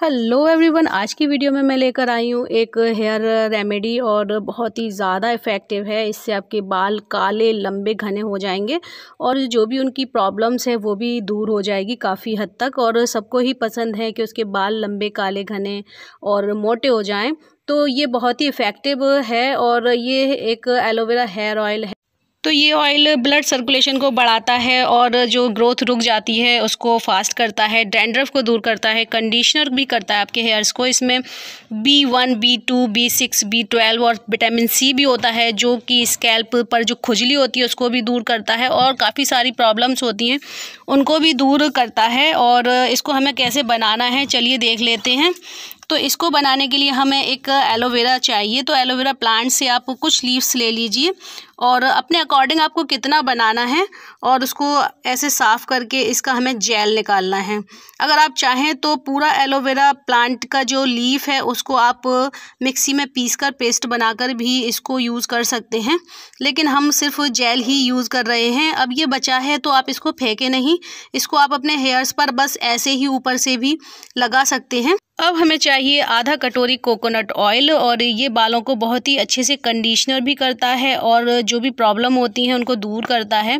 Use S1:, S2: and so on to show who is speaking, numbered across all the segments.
S1: hello everyone आज की video में मैं लेकर आई हूँ एक हेयर रेमेडी और बहुत ही ज़्यादा इफ़ेक्टिव है इससे आपके बाल काले लंबे घने हो जाएंगे और जो भी उनकी प्रॉब्लम्स है वो भी दूर हो जाएगी काफ़ी हद तक और सबको ही पसंद है कि उसके बाल लंबे काले घने और मोटे हो जाएं तो ये बहुत ही इफ़ेक्टिव है और ये एक एलोवेरा हेयर ऑयल है तो ये ऑयल ब्लड सर्कुलेशन को बढ़ाता है और जो ग्रोथ रुक जाती है उसको फास्ट करता है डेंड्रफ को दूर करता है कंडीशनर भी करता है आपके हेयर्स को इसमें B one B two B six B twelve और विटामिन सी भी होता है जो कि स्कैल्प पर जो खुजली होती है उसको भी दूर करता है और काफ़ी सारी प्रॉब्लम्स होती हैं उनको भी दूर करता है और इसको हमें कैसे बनाना है चलिए देख लेते हैं तो इसको बनाने के लिए हमें एक एलोवेरा चाहिए तो एलोवेरा प्लांट से आप कुछ लीव्स ले लीजिए और अपने अकॉर्डिंग आपको कितना बनाना है और उसको ऐसे साफ़ करके इसका हमें जेल निकालना है अगर आप चाहें तो पूरा एलोवेरा प्लांट का जो लीफ है उसको आप मिक्सी में पीस कर पेस्ट बनाकर भी इसको यूज़ कर सकते हैं लेकिन हम सिर्फ जेल ही यूज़ कर रहे हैं अब ये बचा है तो आप इसको फेंके नहीं इसको आप अपने हेयर्स पर बस ऐसे ही ऊपर से भी लगा सकते हैं अब हमें चाहिए आधा कटोरी कोकोनट ऑयल और ये बालों को बहुत ही अच्छे से कंडीशनर भी करता है और जो भी प्रॉब्लम होती हैं उनको दूर करता है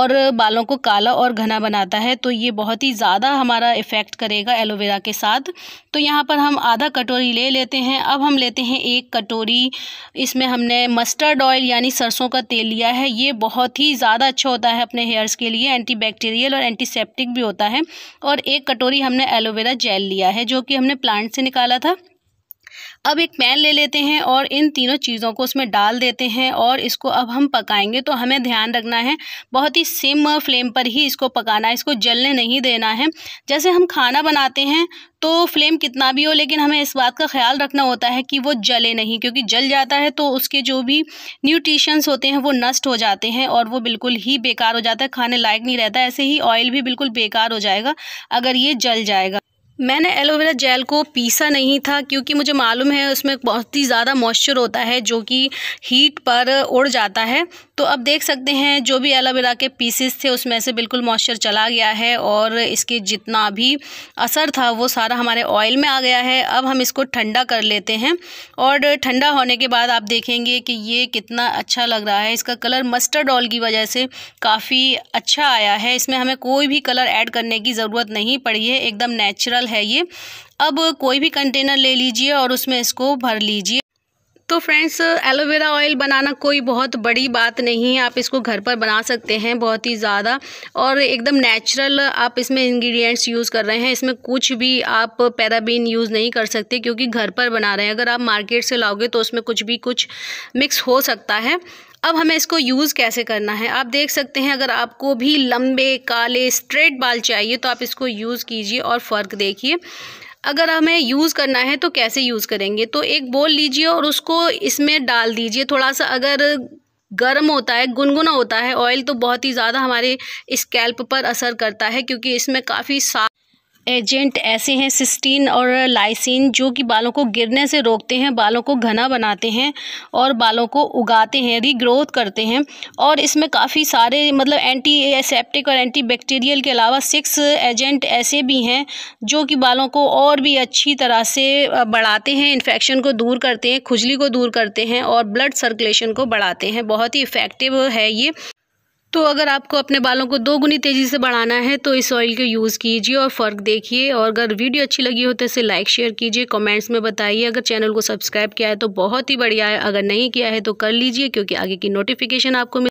S1: और बालों को काला और घना बनाता है तो ये बहुत ही ज़्यादा हमारा इफ़ेक्ट करेगा एलोवेरा के साथ तो यहाँ पर हम आधा कटोरी ले लेते हैं अब हम लेते हैं एक कटोरी इसमें हमने मस्टर्ड ऑयल यानी सरसों का तेल लिया है ये बहुत ही ज़्यादा अच्छा होता है अपने हेयर्स के लिए एंटीबैक्टीरियल और एंटीसेप्टिक भी होता है और एक कटोरी हमने एलोवेरा जेल लिया है जो कि हमने प्लांट से निकाला था अब एक पैन ले लेते हैं और इन तीनों चीज़ों को उसमें डाल देते हैं और इसको अब हम पकाएंगे तो हमें ध्यान रखना है बहुत ही सिम फ्लेम पर ही इसको पकाना है इसको जलने नहीं देना है जैसे हम खाना बनाते हैं तो फ्लेम कितना भी हो लेकिन हमें इस बात का ख्याल रखना होता है कि वो जले नहीं क्योंकि जल जाता है तो उसके जो भी न्यूट्रिशंस होते हैं वो नष्ट हो जाते हैं और वो बिल्कुल ही बेकार हो जाता है खाने लायक नहीं रहता ऐसे ही ऑयल भी बिल्कुल बेकार हो जाएगा अगर ये जल जाएगा मैंने एलोवेरा जेल को पीसा नहीं था क्योंकि मुझे मालूम है उसमें बहुत ही ज़्यादा मॉइस्चर होता है जो कि हीट पर उड़ जाता है तो अब देख सकते हैं जो भी एलोवेरा के पीसेस थे उसमें से बिल्कुल मॉइस्चर चला गया है और इसके जितना भी असर था वो सारा हमारे ऑयल में आ गया है अब हम इसको ठंडा कर लेते हैं और ठंडा होने के बाद आप देखेंगे कि ये कितना अच्छा लग रहा है इसका कलर मस्टर्ड ऑयल की वजह से काफ़ी अच्छा आया है इसमें हमें कोई भी कलर ऐड करने की ज़रूरत नहीं पड़ी है एकदम नेचुरल बॉटल है ये अब कोई भी कंटेनर ले लीजिए और उसमें इसको भर लीजिए तो फ्रेंड्स एलोवेरा ऑयल बनाना कोई बहुत बड़ी बात नहीं है आप इसको घर पर बना सकते हैं बहुत ही ज़्यादा और एकदम नेचुरल आप इसमें इंग्रेडिएंट्स यूज़ कर रहे हैं इसमें कुछ भी आप पैराबीन यूज़ नहीं कर सकते क्योंकि घर पर बना रहे हैं अगर आप मार्केट से लाओगे तो उसमें कुछ भी कुछ मिक्स हो सकता है अब हमें इसको यूज़ कैसे करना है आप देख सकते हैं अगर आपको भी लंबे काले स्ट्रेट बाल चाहिए तो आप इसको यूज़ कीजिए और फ़र्क देखिए अगर हमें यूज़ करना है तो कैसे यूज़ करेंगे तो एक बोल लीजिए और उसको इसमें डाल दीजिए थोड़ा सा अगर गर्म होता है गुनगुना होता है ऑयल तो बहुत ही ज़्यादा हमारे स्कैल्प पर असर करता है क्योंकि इसमें काफ़ी साफ एजेंट ऐसे हैं सिस्टीन और लाइसिन जो कि बालों को गिरने से रोकते हैं बालों को घना बनाते हैं और बालों को उगाते हैं रीग्रोथ करते हैं और इसमें काफ़ी सारे मतलब एंटी एसेप्टिक और एंटी बैक्टीरियल के अलावा सिक्स एजेंट ऐसे भी हैं जो कि बालों को और भी अच्छी तरह से बढ़ाते हैं इन्फेक्शन को दूर करते हैं खुजली को दूर करते हैं और ब्लड सर्कुलेशन को बढ़ाते हैं बहुत ही इफ़ेक्टिव है ये तो अगर आपको अपने बालों को दो गुनी तेज़ी से बढ़ाना है तो इस ऑयल को यूज़ कीजिए और फ़र्क देखिए और अगर वीडियो अच्छी लगी हो तो इसे लाइक शेयर कीजिए कमेंट्स में बताइए अगर चैनल को सब्सक्राइब किया है तो बहुत ही बढ़िया है अगर नहीं किया है तो कर लीजिए क्योंकि आगे की नोटिफिकेशन आपको